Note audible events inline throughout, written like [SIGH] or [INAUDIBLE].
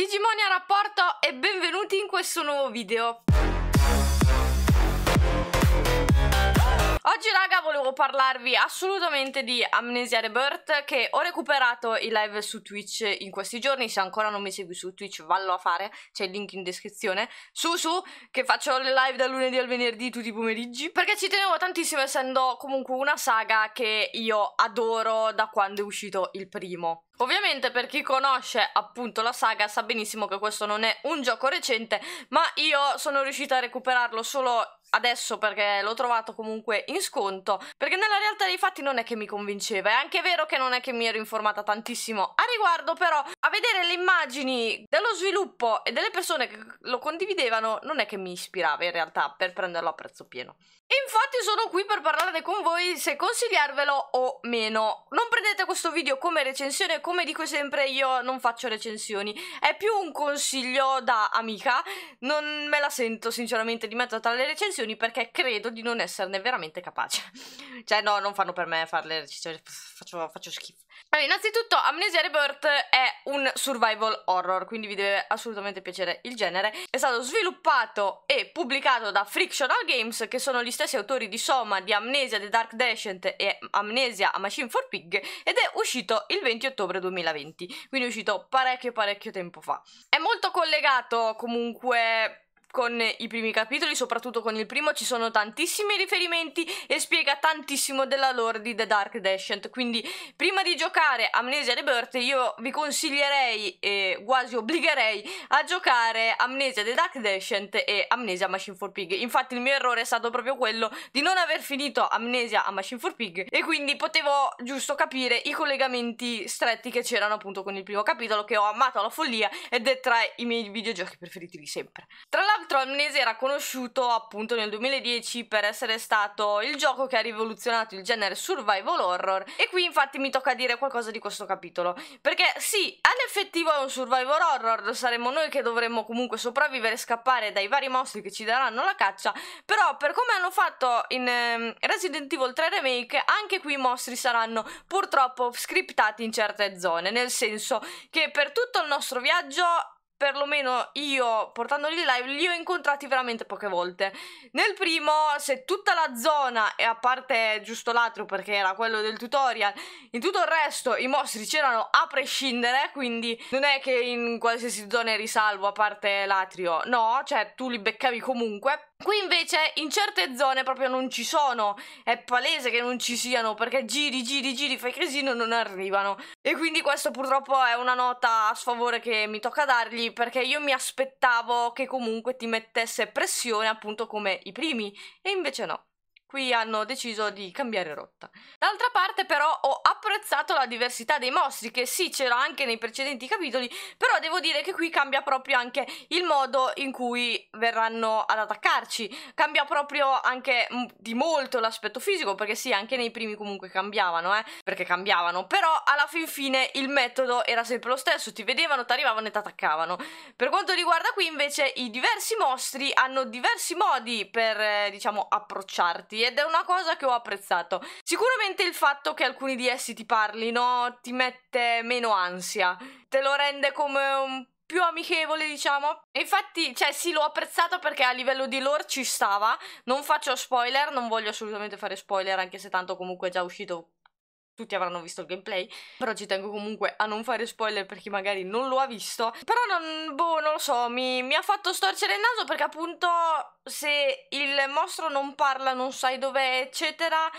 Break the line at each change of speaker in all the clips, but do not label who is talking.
Digimoni a rapporto e benvenuti in questo nuovo video. Oggi raga volevo parlarvi assolutamente di Amnesia Rebirth che ho recuperato i live su Twitch in questi giorni, se ancora non mi segui su Twitch vallo a fare, c'è il link in descrizione, su su che faccio le live da lunedì al venerdì tutti i pomeriggi perché ci tenevo tantissimo essendo comunque una saga che io adoro da quando è uscito il primo Ovviamente per chi conosce appunto la saga sa benissimo che questo non è un gioco recente, ma io sono riuscita a recuperarlo solo adesso perché l'ho trovato comunque in sconto, perché nella realtà dei fatti non è che mi convinceva, è anche vero che non è che mi ero informata tantissimo a riguardo, però a vedere le immagini dello sviluppo e delle persone che lo condividevano non è che mi ispirava in realtà per prenderlo a prezzo pieno infatti sono qui per parlarne con voi se consigliarvelo o meno. Non prendete questo video come recensione, come dico sempre io non faccio recensioni, è più un consiglio da amica, non me la sento sinceramente di mettere tra le recensioni perché credo di non esserne veramente capace. [LAUGHS] cioè no, non fanno per me fare le recensioni, cioè, faccio, faccio schifo. Allora, innanzitutto Amnesia Rebirth è un survival horror, quindi vi deve assolutamente piacere il genere. È stato sviluppato e pubblicato da Frictional Games che sono gli stessi autori di Soma, di Amnesia, The Dark Descent e Amnesia a Machine for Pig ed è uscito il 20 ottobre 2020, quindi è uscito parecchio parecchio tempo fa. È molto collegato comunque con i primi capitoli, soprattutto con il primo, ci sono tantissimi riferimenti e spiega tantissimo della lore di The Dark Descent. Quindi, prima di giocare Amnesia Rebirth, io vi consiglierei e quasi obbligherei a giocare Amnesia The Dark Descent e Amnesia Machine for Pig. Infatti, il mio errore è stato proprio quello di non aver finito Amnesia a Machine for Pig e quindi potevo giusto capire i collegamenti stretti che c'erano appunto con il primo capitolo che ho amato alla follia ed è tra i miei videogiochi preferiti di sempre. Tra l'altro l'altro Amnesia era conosciuto appunto nel 2010 per essere stato il gioco che ha rivoluzionato il genere survival horror e qui infatti mi tocca dire qualcosa di questo capitolo perché sì, all'effettivo è un survival horror, saremo noi che dovremmo comunque sopravvivere e scappare dai vari mostri che ci daranno la caccia, però per come hanno fatto in ehm, Resident Evil 3 Remake anche qui i mostri saranno purtroppo scriptati in certe zone, nel senso che per tutto il nostro viaggio perlomeno io portandoli in live li ho incontrati veramente poche volte nel primo se tutta la zona e a parte giusto l'altro perché era quello del tutorial in tutto il resto i mostri c'erano a prescindere quindi non è che in qualsiasi zona eri salvo a parte l'atrio no cioè tu li beccavi comunque Qui invece in certe zone proprio non ci sono, è palese che non ci siano perché giri, giri, giri, fai casino non arrivano. E quindi questo purtroppo è una nota a sfavore che mi tocca dargli perché io mi aspettavo che comunque ti mettesse pressione appunto come i primi e invece no. Qui hanno deciso di cambiare rotta. D'altra parte però ho apprezzato la diversità dei mostri, che sì c'era anche nei precedenti capitoli, però devo dire che qui cambia proprio anche il modo in cui verranno ad attaccarci. Cambia proprio anche mm, di molto l'aspetto fisico, perché sì, anche nei primi comunque cambiavano, eh, perché cambiavano, però alla fin fine il metodo era sempre lo stesso, ti vedevano, ti arrivavano e ti attaccavano. Per quanto riguarda qui invece i diversi mostri hanno diversi modi per, eh, diciamo, approcciarti tutti ed è una cosa che ho apprezzato. Sicuramente il fatto che alcuni di essi ti parlino ti mette meno ansia, te lo rende come un più amichevole, diciamo. E infatti, cioè, sì, l'ho apprezzato perché a livello di lore ci stava. Non faccio spoiler, non voglio assolutamente fare spoiler, anche se tanto comunque è già uscito tutti avranno visto il gameplay, però ci tengo comunque a non fare spoiler per chi magari non lo ha visto, però non, boh, non lo so, mi, mi ha fatto storcere il naso perché appunto se il mostro non parla, non sai dov'è, eccetera,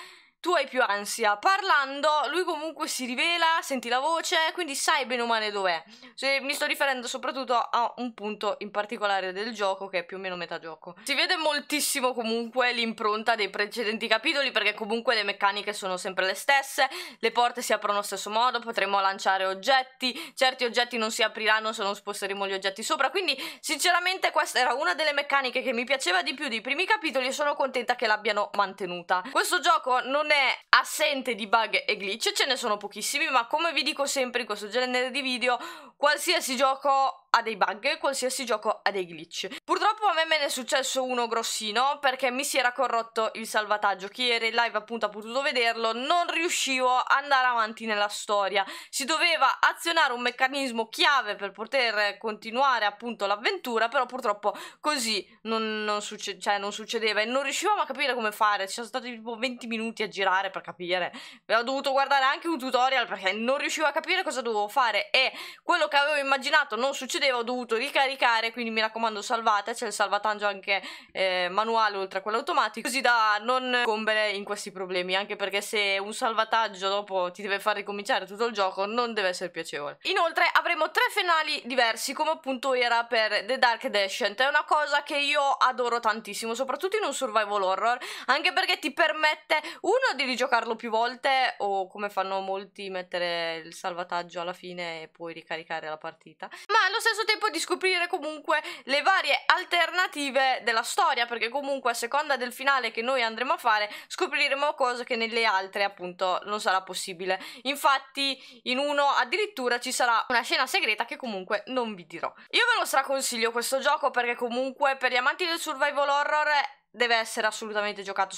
tu hai più ansia. Parlando, lui comunque si rivela, senti la voce, quindi sai bene o male dov'è. Se mi sto riferendo soprattutto a un punto in particolare del gioco, che è più o meno metà gioco. Si vede moltissimo comunque l'impronta dei precedenti capitoli, perché comunque le meccaniche sono sempre le stesse, le porte si aprono allo stesso modo, potremo lanciare oggetti, certi oggetti non si apriranno se non sposteremo gli oggetti sopra, quindi sinceramente questa era una delle meccaniche che mi piaceva di più dei primi capitoli e sono contenta che l'abbiano mantenuta. Questo gioco non non è assente di bug e glitch, ce ne sono pochissimi, ma come vi dico sempre in questo genere di video, qualsiasi gioco ha dei bug, qualsiasi gioco ha dei glitch. Purtroppo a me me ne è successo uno grossino perché mi si era corrotto il salvataggio. Chi era in live appunto ha potuto vederlo, non riuscivo ad andare avanti nella storia. Si doveva azionare un meccanismo chiave per poter continuare appunto l'avventura, però purtroppo così non, non, succe cioè, non succedeva e non riuscivamo a capire come fare. Ci sono stati tipo 20 minuti a girare per capire. Ho dovuto guardare anche un tutorial perché non riuscivo a capire cosa dovevo fare e quello che avevo immaginato non succedeva succedeva ho dovuto ricaricare, quindi mi raccomando salvate, c'è il salvataggio anche eh, manuale oltre a quello automatico, così da non combere in questi problemi, anche perché se un salvataggio dopo ti deve far ricominciare tutto il gioco non deve essere piacevole. Inoltre avremo tre finali diversi, come appunto era per The Dark Descent, è una cosa che io adoro tantissimo, soprattutto in un survival horror, anche perché ti permette uno di rigiocarlo più volte o come fanno molti mettere il salvataggio alla fine e poi ricaricare la partita, ma allo stesso stesso tempo di scoprire comunque le varie alternative della storia, perché comunque a seconda del finale che noi andremo a fare scopriremo cose che nelle altre appunto non sarà possibile. Infatti in uno addirittura ci sarà una scena segreta che comunque non vi dirò. Io ve lo straconsiglio questo gioco perché comunque per gli amanti del survival horror deve essere assolutamente giocato.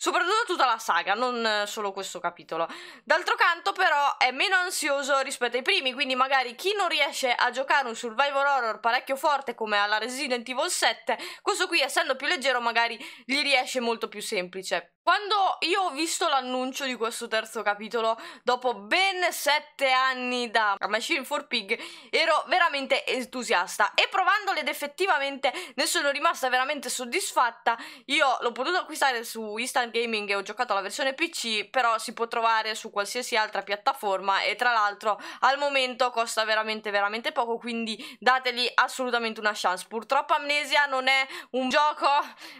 Soprattutto tutta la saga, non eh, solo questo capitolo. D'altro canto, però, è meno ansioso rispetto ai primi, quindi magari chi non riesce a giocare un survival horror parecchio forte come alla Resident Evil 7, questo qui, essendo più leggero, magari gli riesce molto più semplice. Quando io ho visto l'annuncio di questo terzo capitolo, dopo ben sette anni da Machine for Pig, ero veramente entusiasta e provandole ed effettivamente ne sono rimasta veramente soddisfatta. Io l'ho potuto acquistare su Instant Gaming e ho giocato alla versione PC, però si può trovare su qualsiasi altra piattaforma e tra l'altro al momento costa veramente veramente poco, quindi dateli assolutamente una chance. Purtroppo Amnesia non è un gioco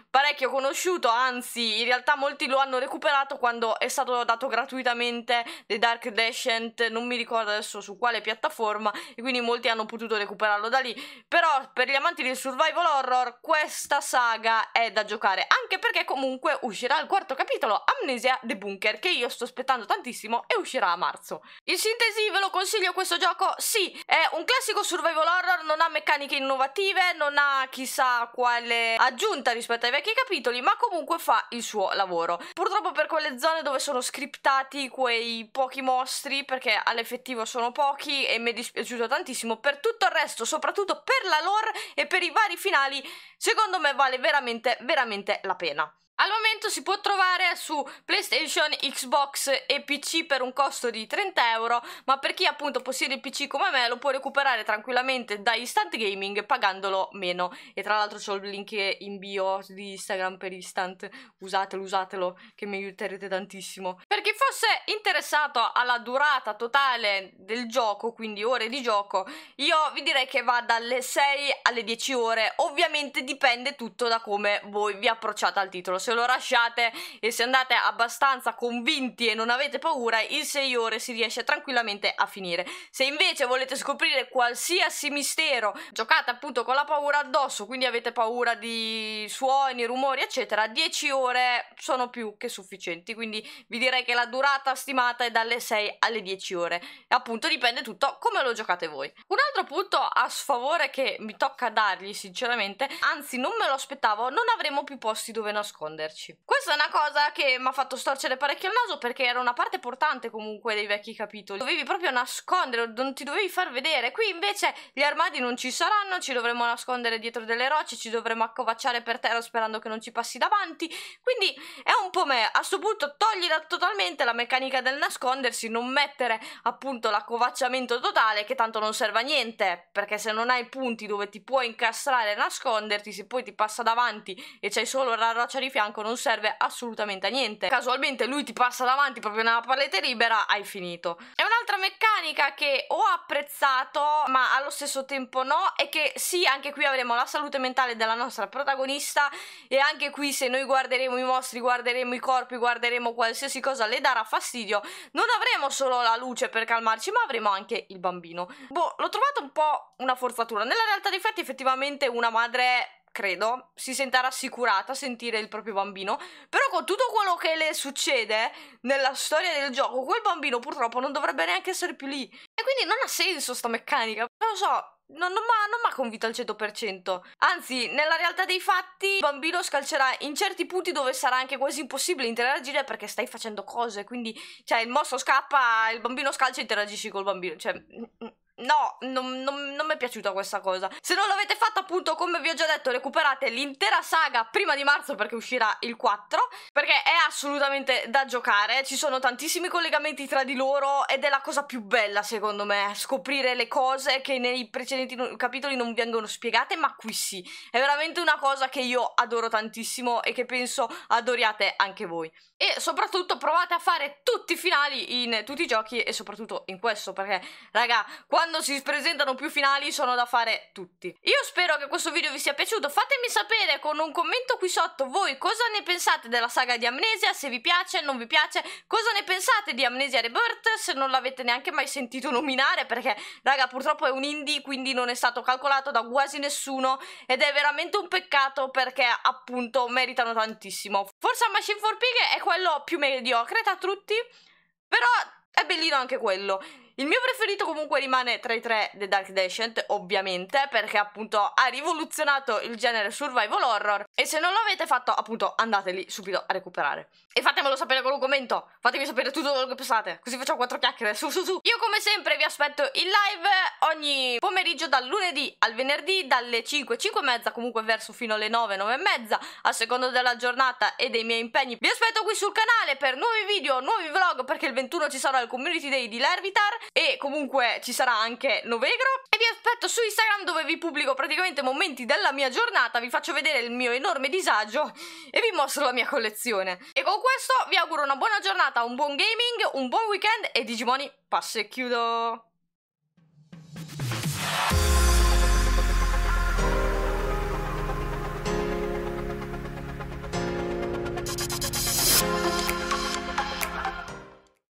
parecchio conosciuto, anzi in realtà molto molti lo hanno recuperato quando è stato dato gratuitamente The Dark Descent, non mi ricordo adesso su quale piattaforma, e quindi molti hanno potuto recuperarlo da lì. Però per gli amanti del survival horror questa saga è da giocare, anche perché comunque uscirà il quarto capitolo, Amnesia The Bunker, che io sto aspettando tantissimo e uscirà a marzo. In sintesi ve lo consiglio questo gioco? Sì, è un classico survival horror, non ha meccaniche innovative, non ha chissà quale aggiunta rispetto ai vecchi capitoli, ma comunque fa il suo lavoro loro. Purtroppo per quelle zone dove sono scriptati quei pochi mostri, perché all'effettivo sono pochi e mi è dispiaciuto tantissimo, per tutto il resto, soprattutto per la lore e per i vari finali, secondo me vale veramente, veramente la pena. Al momento si può trovare su PlayStation, Xbox e PC per un costo di 30 euro, ma per chi appunto possiede il PC come me lo può recuperare tranquillamente da Instant Gaming pagandolo meno. E tra l'altro c'ho il link in bio di Instagram per Instant, usatelo, usatelo, che mi aiuterete tantissimo. Per chi fosse interessato alla durata totale del gioco, quindi ore di gioco, io vi direi che va dalle 6 alle 10 ore, ovviamente dipende tutto da come voi vi approcciate al titolo se lo lasciate e se andate abbastanza convinti e non avete paura, in 6 ore si riesce tranquillamente a finire. Se invece volete scoprire qualsiasi mistero, giocate appunto con la paura addosso, quindi avete paura di suoni, rumori, eccetera, 10 ore sono più che sufficienti, quindi vi direi che la durata stimata è dalle 6 alle 10 ore. E appunto dipende tutto come lo giocate voi. Un altro punto a sfavore che mi tocca dargli, sinceramente, anzi non me lo aspettavo, non avremo più posti dove nascondere nasconderci. Questa è una cosa che mi ha fatto storcere parecchio il naso perché era una parte portante comunque dei vecchi capitoli. Dovevi proprio nascondere, non ti dovevi far vedere. Qui invece gli armadi non ci saranno, ci dovremo nascondere dietro delle rocce, ci dovremo accovacciare per terra sperando che non ci passi davanti. Quindi è un po' me. A questo punto toglila totalmente la meccanica del nascondersi, non mettere appunto l'accovacciamento totale che tanto non serve a niente, perché se non hai punti dove ti puoi incastrare e nasconderti, se poi ti passa davanti e c'hai solo la roccia di fianco bianco non serve assolutamente a niente. Casualmente lui ti passa davanti proprio nella parete libera, hai finito. È un'altra meccanica che ho apprezzato, ma allo stesso tempo no, è che sì, anche qui avremo la salute mentale della nostra protagonista e anche qui se noi guarderemo i mostri, guarderemo i corpi, guarderemo qualsiasi cosa le darà fastidio, non avremo solo la luce per calmarci, ma avremo anche il bambino. Boh, l'ho trovata un po' una forzatura. Nella realtà dei fatti effettivamente una madre credo, si senta rassicurata a sentire il proprio bambino, però con tutto quello che le succede nella storia del gioco, quel bambino purtroppo non dovrebbe neanche essere più lì. E quindi non ha senso sta meccanica, non lo so, non, non mi ha convinto al 100%. Anzi, nella realtà dei fatti, il bambino scalcerà in certi punti dove sarà anche quasi impossibile interagire perché stai facendo cose. Quindi, cioè, il mostro scappa, il bambino scalcia e interagisci col bambino. Cioè... Mm, mm. No, non, non, non mi è piaciuta questa cosa. Se non l'avete fatto, appunto, come vi ho già detto, recuperate l'intera saga prima di marzo perché uscirà il 4, perché è assolutamente da giocare. Ci sono tantissimi collegamenti tra di loro ed è la cosa più bella, secondo me, scoprire le cose che nei precedenti capitoli non vengono spiegate, ma qui sì. È veramente una cosa che io adoro tantissimo e che penso adoriate anche voi. E soprattutto provate a fare tutti i finali in tutti i giochi e soprattutto in questo, perché, raga, quando quando si presentano più finali sono da fare tutti. Io spero che questo video vi sia piaciuto, fatemi sapere con un commento qui sotto voi cosa ne pensate della saga di Amnesia, se vi piace, non vi piace, cosa ne pensate di Amnesia Rebirth, se non l'avete neanche mai sentito nominare, perché raga purtroppo è un indie, quindi non è stato calcolato da quasi nessuno ed è veramente un peccato perché appunto meritano tantissimo. Forse Machine for Pig è quello più mediocre tra tutti, però è bellino anche quello. Il mio preferito comunque rimane tra i tre The Dark Descent, ovviamente, perché appunto ha rivoluzionato il genere survival horror e se non l'avete fatto, appunto, andateli subito a recuperare. E fatemelo sapere con un commento, fatemi sapere tutto quello che pensate, così faccio quattro chiacchiere, su su su. Io come sempre vi aspetto in live ogni pomeriggio dal lunedì al venerdì, dalle 5, 5 e mezza comunque verso fino alle 9, 9 e mezza, a seconda della giornata e dei miei impegni. Vi aspetto qui sul canale per nuovi video, nuovi vlog, perché il 21 ci sarà il community day di Lervitar e comunque ci sarà anche Novegro e vi aspetto su Instagram dove vi pubblico praticamente momenti della mia giornata, vi faccio vedere il mio enorme disagio e vi mostro la mia collezione. E con questo vi auguro una buona giornata, un buon gaming, un buon weekend e Digimoni passo e chiudo!